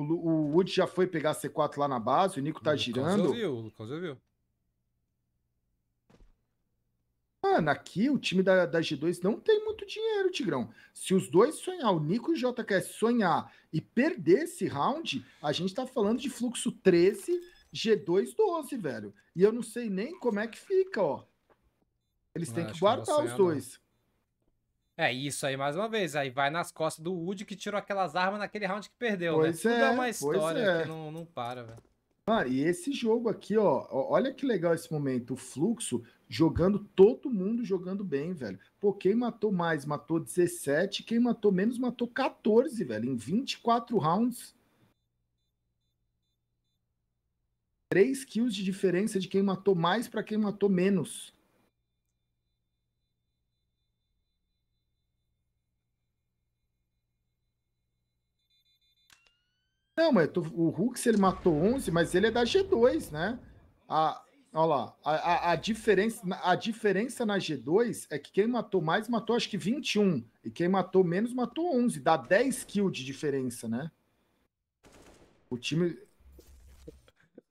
S2: O, o Wood já foi pegar a C4 lá na base. O Nico tá o girando. Lucas
S1: ouviu, o Lucas ouviu.
S2: Mano, aqui o time da, da G2 não tem muito dinheiro, Tigrão. Se os dois sonhar, o Nico e o JK sonhar e perder esse round, a gente tá falando de fluxo 13, G2 12, velho. E eu não sei nem como é que fica, ó. Eles têm que guardar os dois.
S1: É isso aí, mais uma vez. Aí vai nas costas do Woody que tirou aquelas armas naquele round que perdeu, pois né? É, Tudo é, é uma história é. que não, não para, velho.
S2: Ah, e esse jogo aqui, ó, olha que legal esse momento, o fluxo jogando, todo mundo jogando bem, velho. Pô, quem matou mais matou 17, quem matou menos matou 14, velho, em 24 rounds. 3 kills de diferença de quem matou mais para quem matou menos. Não, mas tô, o Hux ele matou 11, mas ele é da G2, né? A, olha lá, a, a, a, diferença, a diferença na G2 é que quem matou mais matou acho que 21, e quem matou menos matou 11, dá 10 kills de diferença, né? O time,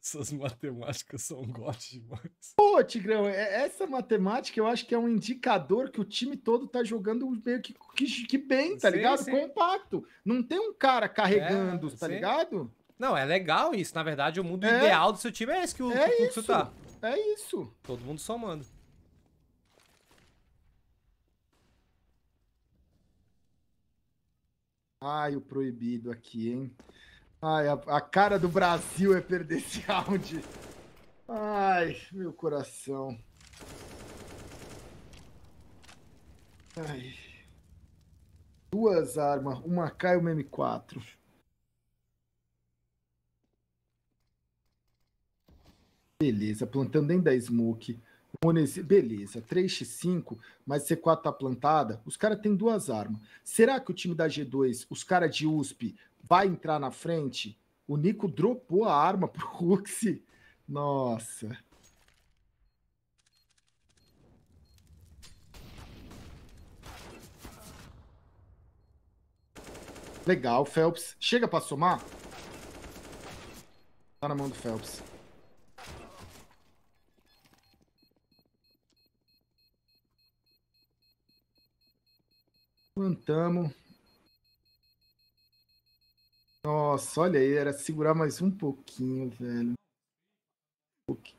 S2: essas matemáticas são gotes demais. Pô, Tigrão, é, essa matemática eu acho que é um indicador que o time todo tá jogando meio que, que, que bem, tá sim, ligado? Sim. Compacto. Não tem um cara carregando, é, tá sim. ligado?
S1: Não, é legal isso. Na verdade, o mundo é. ideal do seu time é esse que o é isso. tá. É isso.
S2: Todo mundo somando. Ai, o proibido aqui, hein? Ai, a, a, cara do Brasil é perder esse round. Ai, meu coração. Ai. Duas armas, uma K e uma M4. Beleza, plantando dentro da smoke. Beleza, 3x5, mas C4 tá plantada. Os caras têm duas armas. Será que o time da G2, os caras de USP, vai entrar na frente. O Nico dropou a arma pro Ruxi. Nossa. Legal, Phelps. Chega pra somar. Tá na mão do Phelps. Plantamos. Nossa, olha aí, era segurar mais um pouquinho, velho. Um pouquinho.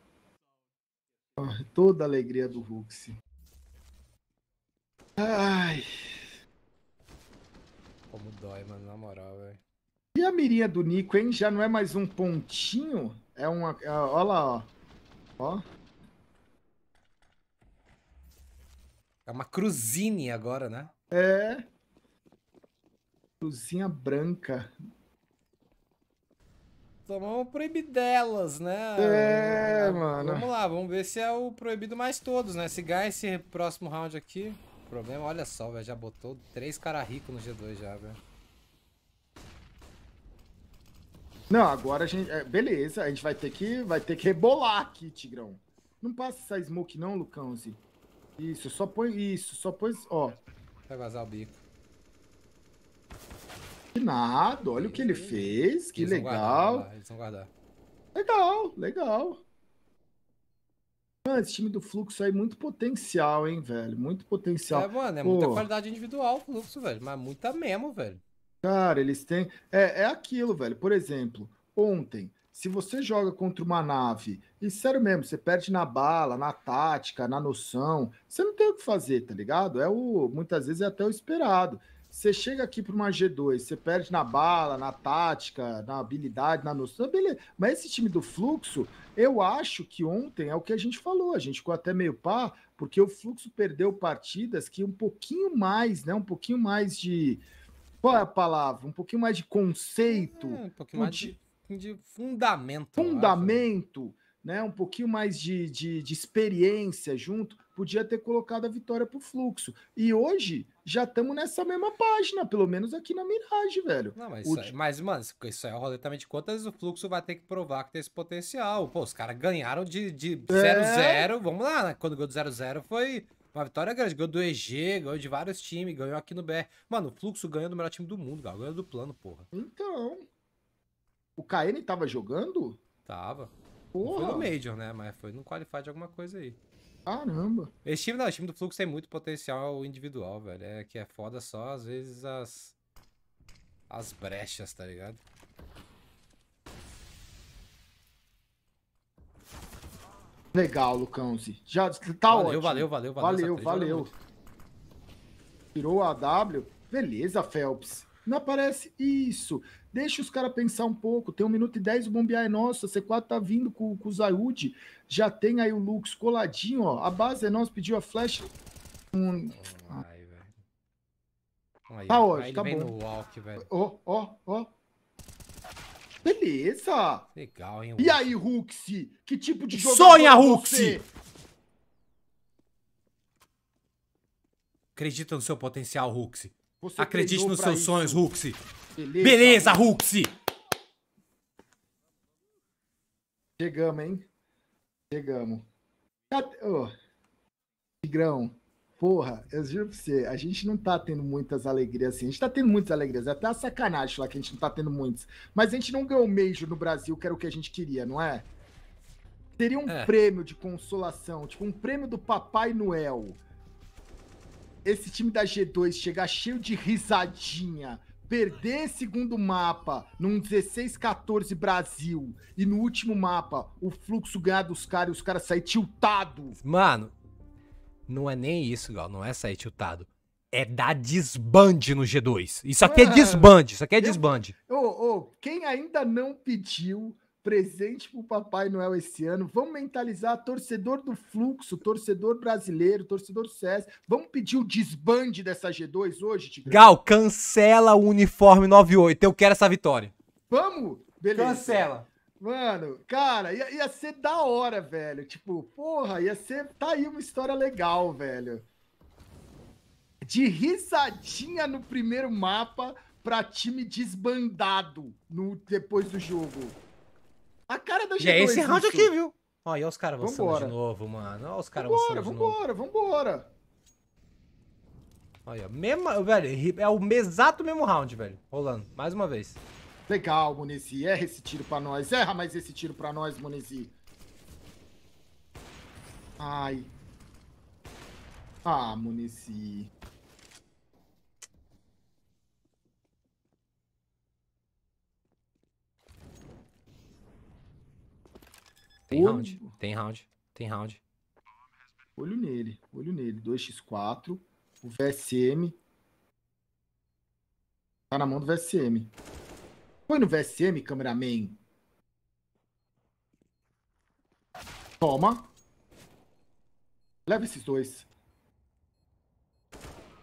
S2: Ah, toda a alegria do Hulk. Ai.
S1: Como dói, mano, na moral, velho.
S2: E a mirinha do Nico, hein? Já não é mais um pontinho? É uma. É, olha lá, ó. Ó.
S1: É uma cruzine agora, né?
S2: É. Cruzinha branca.
S1: Tomamos proibidelas, né? É, ah, mano. Vamos lá, vamos ver se é o proibido mais todos, né? Se ganha esse próximo round aqui. Problema, olha só, velho. Já botou três caras ricos no G2 já, velho.
S2: Não, agora a gente. É, beleza, a gente vai ter que, vai ter que rebolar aqui, Tigrão. Não passa essa smoke, não, Lucãozi. Isso, só põe. Isso, só põe. Ó. Vai vazar o bico. Nada, olha o que ele uhum. fez, que eles legal. Vão guardar, eles vão guardar. Legal, legal. Mano, esse time do Fluxo aí, muito potencial, hein, velho? Muito potencial. É, mano, é Pô. muita qualidade
S1: individual o Fluxo, velho, mas muita mesmo, velho.
S2: Cara, eles têm. É, é aquilo, velho. Por exemplo, ontem, se você joga contra uma nave, e sério mesmo, você perde na bala, na tática, na noção, você não tem o que fazer, tá ligado? É o. Muitas vezes é até o esperado. Você chega aqui para uma G2, você perde na bala, na tática, na habilidade, na noção. Beleza. Mas esse time do fluxo, eu acho que ontem é o que a gente falou. A gente ficou até meio pá, porque o fluxo perdeu partidas que um pouquinho mais, né? Um pouquinho mais de. Qual é a palavra? Um pouquinho mais de conceito. É, um pouquinho mais de, de fundamento. Fundamento, né? Um pouquinho mais de, de, de experiência junto podia ter colocado a vitória pro fluxo. E hoje já estamos nessa mesma página, pelo menos aqui na Mirage, velho. Não, mas, o... isso,
S1: mas mano, isso é o rolê também de quantas o fluxo vai ter que provar que tem esse potencial. Pô, os caras ganharam de 0-0, é... vamos lá, né? quando ganhou de 0-0 foi uma vitória grande. Ganhou do EG, ganhou de vários times, ganhou aqui no BR. Mano, o Fluxo ganhou do melhor time do mundo, Gal. Ganhou do plano, porra.
S2: Então. O KN tava jogando?
S1: Tava. Porra. Não foi no Major, né? Mas foi no Qualify de alguma coisa
S2: aí. Caramba!
S1: Esse time, não, o time do Fluxo tem muito potencial individual, velho. É que é foda só, às vezes, as. As brechas, tá ligado?
S2: Legal, Lucãozi. Já tá valeu, ótimo. Valeu, valeu, valeu. Valeu, valeu. Tirou a W. Beleza, Phelps. Não aparece isso. Deixa os caras pensar um pouco. Tem um minuto e dez, o Bombear é nosso. A C4 tá vindo com, com o Zayud. Já tem aí o Lux coladinho, ó. A base é nossa, pediu a flash. Um... Ai,
S1: velho. tá hoje, tá bom. ó,
S2: ó, ó. Beleza. Legal, hein? E aí, Ruxi? Que tipo de jogo? Sonha, é Ruxi!
S1: Acredita no seu potencial, Ruxi.
S2: Você Acredite nos seus isso. sonhos, Ruxi. Beleza, Ruxi! Chegamos, hein? Chegamos. Oh. Tigrão, porra, eu juro pra você, a gente não tá tendo muitas alegrias assim. A gente tá tendo muitas alegrias, é até a sacanagem lá que a gente não tá tendo muitas. Mas a gente não ganhou o Major no Brasil, que era o que a gente queria, não é? Teria um é. prêmio de consolação, tipo um prêmio do Papai Noel esse time da G2 chegar cheio de risadinha, perder segundo mapa num 16-14 Brasil e no último mapa o fluxo ganhar dos caras e os caras sair tiltados.
S1: Mano, não é nem isso, Gal, não é sair tiltado. É dar desbande no G2. Isso aqui é, é desbande, isso aqui é desbande.
S2: Ô, ô, quem ainda não pediu presente para o Papai Noel esse ano. Vamos mentalizar torcedor do fluxo, torcedor brasileiro, torcedor do Vamos pedir o desbande dessa G2 hoje, Tigrão?
S1: Gal, cancela o uniforme 98. Eu quero essa vitória.
S2: Vamos? Beleza. Cancela. Mano, cara, ia, ia ser da hora, velho. Tipo, porra, ia ser. Tá aí uma história legal, velho. De risadinha no primeiro mapa para time desbandado no, depois do jogo. A cara da G2. E é esse round aqui, viu?
S1: Ó, e olha os caras avançando vambora. de novo, mano. Olha os caras avançando de novo. Vambora, vambora, Olha, mesmo,
S2: velho, é o exato mesmo round, velho. Rolando, mais uma vez. Legal, Munizi. Erra esse tiro pra nós. Erra mais esse tiro pra nós, Munizi. Ai. Ah, Munizi.
S1: Tem Olho... round,
S2: tem round, tem round. Olho nele, olho nele. 2x4. O VSM. Tá na mão do VSM. Põe no VSM, cameraman. Toma. Leva esses dois.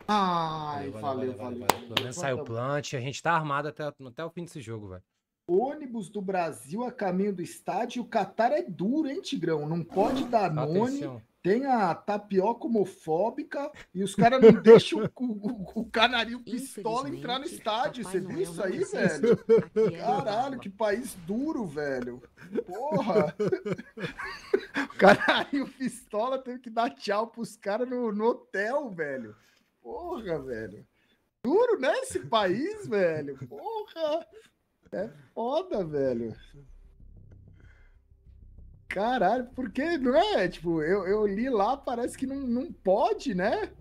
S2: Ai, valeu, valeu. valeu, valeu, valeu. Pelo menos saiu o
S1: plant. A gente tá armado até, até o fim desse jogo, velho.
S2: Ônibus do Brasil a caminho do estádio. O Catar é duro, hein, Tigrão? Não pode ah, dar nome. Tem a tapioca homofóbica e os caras não deixam o, o, o canarinho pistola entrar no estádio. Você viu isso aí, velho? É Caralho, que país duro, velho. Porra! O canarinho pistola teve que dar tchau pros caras no, no hotel, velho. Porra, velho. Duro, né, esse país, velho? Porra! É foda, velho. Caralho, porque não é? Tipo, eu, eu li lá, parece que não, não pode, né?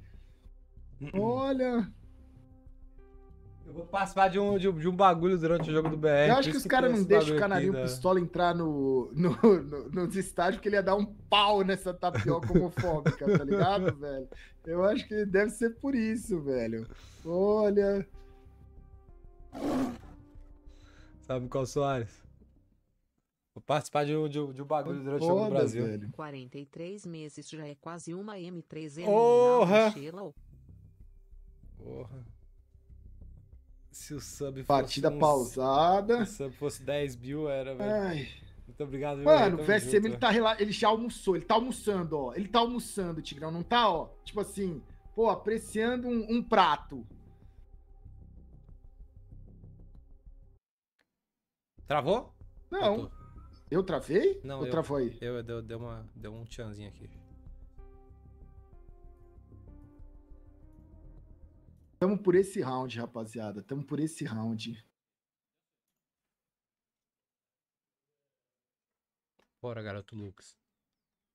S2: Uhum. Olha.
S1: Eu vou participar de um, de, de, um bagulho durante o jogo do BR. Eu acho que os caras não deixam o Canarinho ainda. Né? Pistola
S2: entrar no, no, no, nos estádios porque ele ia dar um pau nessa tapioca homofóbica, tá ligado, velho? Eu acho que deve ser por isso, velho. Olha.
S1: Sabe qual Soares? Vou participar de um, de um, de um bagulho durante o jogo do Brasil. Velho.
S2: 43 meses já é quase uma M3 Porra!
S1: Porra. Se o sub Partida uns... pausada. Se o sub fosse 10 mil, era, velho. Muito obrigado, meu Mano, o VSM junto, ele, tá,
S2: rela... ele já almoçou, ele tá almoçando, ó. Ele tá almoçando, Tigrão, não tá, ó. Tipo assim, pô, apreciando um, um prato. Travou? Não. Voltou.
S1: Eu travei? Não, eu, travou aí? Eu, eu, deu, uma, deu um tchanzinho aqui.
S2: Tamo por esse round, rapaziada. Tamo por esse round.
S1: Bora, garoto Lucas.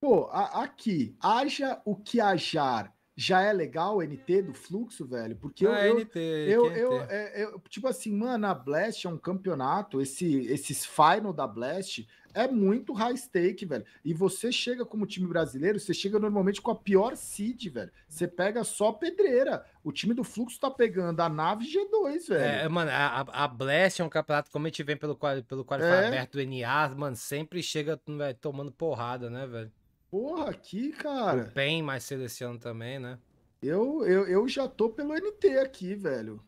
S2: Pô, a, aqui, haja o que ajar já é legal o NT do fluxo, velho? Porque ah, eu, eu, NT. Eu, eu, é, eu, é, tipo assim, mano, a Blast é um campeonato, esse, esses final da Blast é muito high stake, velho. E você chega como time brasileiro, você chega normalmente com a pior seed, velho. Você pega só pedreira. O time do Fluxo tá pegando a nave G2, velho. É,
S1: mano, a, a Blast é um campeonato, como a gente vem pelo, pelo qualifier é. aberto do NA, mano, sempre chega véio, tomando porrada, né, velho?
S2: Porra, aqui,
S1: cara. Bem mais cedo esse ano também, né? Eu,
S2: eu, eu já tô pelo NT aqui, velho.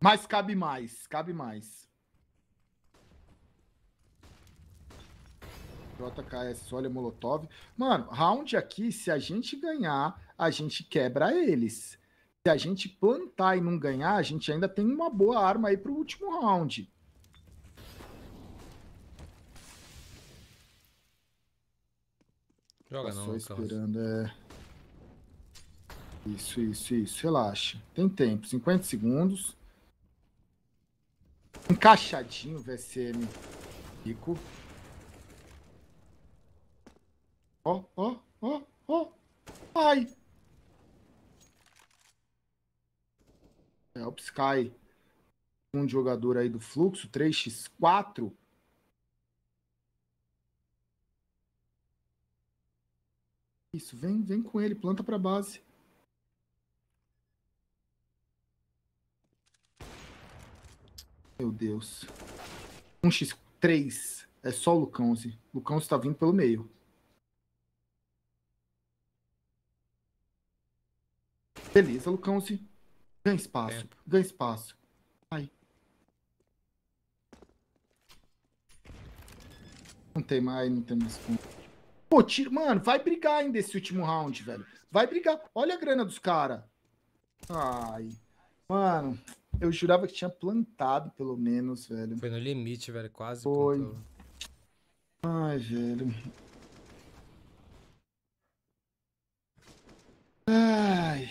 S2: Mas cabe mais, cabe mais. JKS, olha Molotov. Mano, round aqui, se a gente ganhar, a gente quebra eles. Se a gente plantar e não ganhar, a gente ainda tem uma boa arma aí pro último round. Joga Passou não, esperando, é. Isso, isso, isso. Relaxa. Tem tempo, 50 segundos. Encaixadinho VSM Rico. Ó, ó, ó, ó. Ai! Helps cai. Um jogador aí do fluxo, 3x4. Isso, vem, vem com ele, planta pra base. Meu Deus. 1x3. É só o Lucãozi. Assim. Lucãozi tá vindo pelo meio. Beleza, Lucãozi. Ganha espaço. É. Ganha espaço. ai. Não tem mais, não tem mais Pô, tira, mano, vai brigar ainda esse último round, velho. Vai brigar. Olha a grana dos caras. Ai. Mano, eu jurava que tinha plantado, pelo menos, velho. Foi no limite, velho. Quase Foi. Ai, velho. Ai.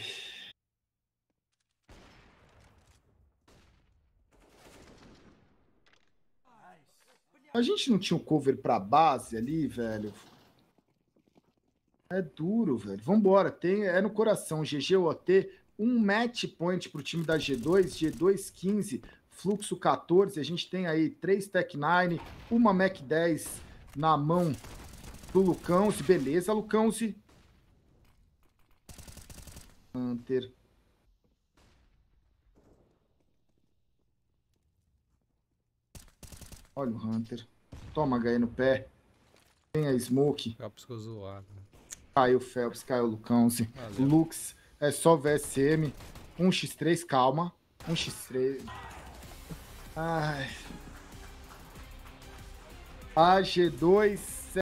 S2: A gente não tinha o cover pra base ali, velho? É duro, velho. Vambora. Tem, é no coração. GGOT, um match point para o time da G2, G2 15, fluxo 14. A gente tem aí três Tech 9, uma Mac 10 na mão do Lucão. Beleza, Lucão. -se. Hunter. Olha o Hunter. Toma HE no pé. Tem a Smoke. Capuz zoado. Né? Caiu Phelps, caiu Lucão, Lux, é só VSM. 1x3, calma. 1x3. Ai. AG2.